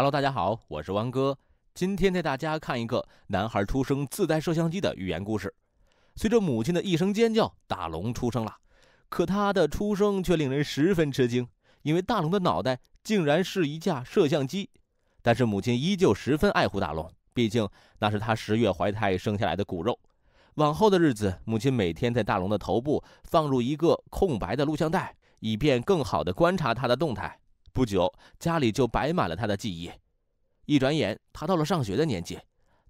Hello，大家好，我是王哥，今天带大家看一个男孩出生自带摄像机的寓言故事。随着母亲的一声尖叫，大龙出生了。可他的出生却令人十分吃惊，因为大龙的脑袋竟然是一架摄像机。但是母亲依旧十分爱护大龙，毕竟那是他十月怀胎生下来的骨肉。往后的日子，母亲每天在大龙的头部放入一个空白的录像带，以便更好的观察他的动态。不久，家里就摆满了他的记忆。一转眼，他到了上学的年纪。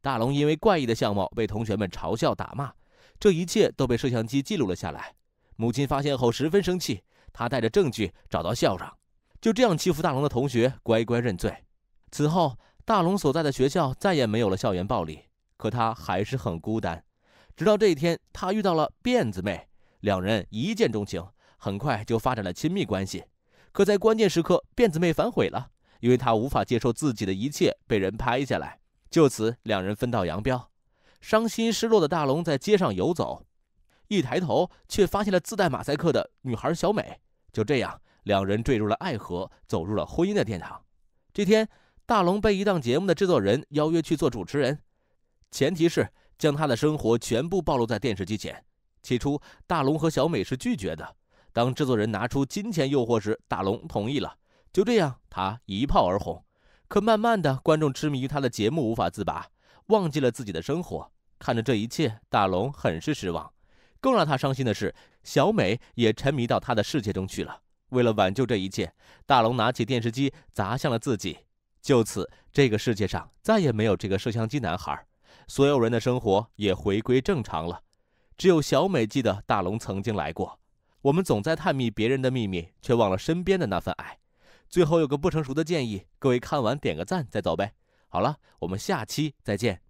大龙因为怪异的相貌被同学们嘲笑打骂，这一切都被摄像机记录了下来。母亲发现后十分生气，她带着证据找到校长，就这样欺负大龙的同学乖乖认罪。此后，大龙所在的学校再也没有了校园暴力，可他还是很孤单。直到这一天，他遇到了辫子妹，两人一见钟情，很快就发展了亲密关系。可在关键时刻，辫子妹反悔了，因为她无法接受自己的一切被人拍下来。就此，两人分道扬镳。伤心失落的大龙在街上游走，一抬头却发现了自带马赛克的女孩小美。就这样，两人坠入了爱河，走入了婚姻的殿堂。这天，大龙被一档节目的制作人邀约去做主持人，前提是将他的生活全部暴露在电视机前。起初，大龙和小美是拒绝的。当制作人拿出金钱诱惑时，大龙同意了。就这样，他一炮而红。可慢慢的，观众痴迷于他的节目，无法自拔，忘记了自己的生活。看着这一切，大龙很是失望。更让他伤心的是，小美也沉迷到他的世界中去了。为了挽救这一切，大龙拿起电视机砸向了自己。就此，这个世界上再也没有这个摄像机男孩，所有人的生活也回归正常了。只有小美记得大龙曾经来过。我们总在探秘别人的秘密，却忘了身边的那份爱。最后有个不成熟的建议，各位看完点个赞再走呗。好了，我们下期再见。